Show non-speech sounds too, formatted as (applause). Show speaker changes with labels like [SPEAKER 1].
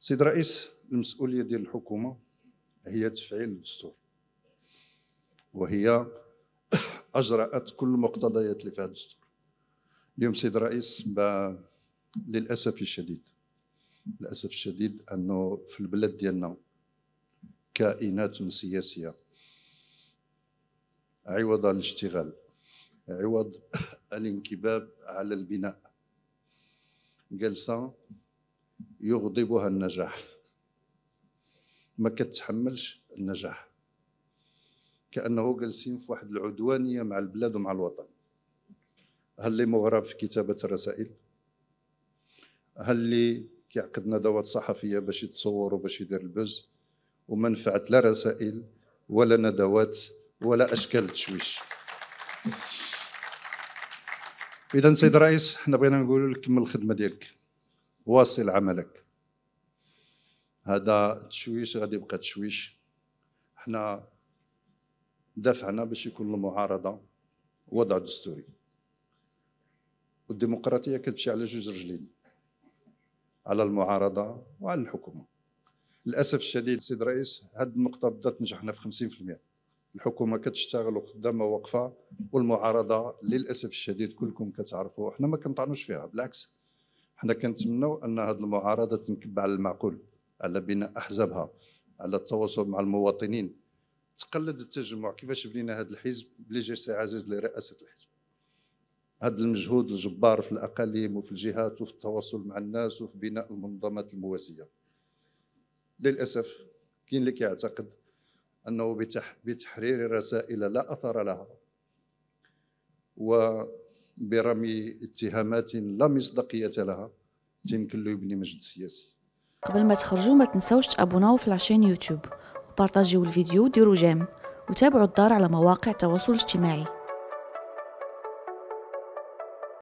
[SPEAKER 1] سيد الرئيس المسؤوليه ديال الحكومه هي تفعيل الدستور وهي (coughs) اجرات كل المقتضيات اللي في هذا الدستور اليوم سيد الرئيس للاسف الشديد للاسف الشديد انه في البلاد ديالنا كائنات سياسيه عوض الاشتغال عوض (coughs) الانكباب على البناء جلسة يغضبها النجاح ما كتحملش النجاح كأنه جالسين في واحد العدوانية مع البلاد ومع الوطن هل اللي مغرب في كتابة الرسائل هل اللي كيعقد ندوات صحفية باش يتصور وباش يدير البز وما نفعت لا رسائل ولا ندوات ولا أشكال تشويش اذا سيد الرئيس حنا بغينا نقول لك كمل الخدمه ديالك واصل عملك هذا تشويش غادي يبقى تشويش حنا دافعنا باش يكون المعارضه وضع دستوري والديمقراطيه كتمشي على جوج رجلين على المعارضه وعلى الحكومه للاسف الشديد سيد الرئيس هذه النقطه بدات نجحنا في 50% الحكومه كتشتغل وخدامه واقفه والمعارضه للاسف الشديد كلكم كتعرفوا حنا ما كنطعنوش فيها بالعكس حنا كنتمناو ان هذه المعارضه تنكب على المعقول على بناء احزابها على التواصل مع المواطنين تقلد التجمع كيفاش بنينا هذا الحزب بلي جي سي عزيز لرئاسه الحزب هذا المجهود الجبار في الاقاليم وفي الجهات وفي التواصل مع الناس وفي بناء المنظمات المواسيه للاسف كاين اللي كيعتقد أنه بتح بتحرير رسائل لا أثر لها وبرمي اتهامات لا مصداقية لها يمكن له يبني مجد سياسي قبل ما تخرجوا ما تنسوش تابوناو في العشان يوتيوب وبارطاجيو الفيديو وديروا جيم وتابعوا الدار على مواقع التواصل الاجتماعي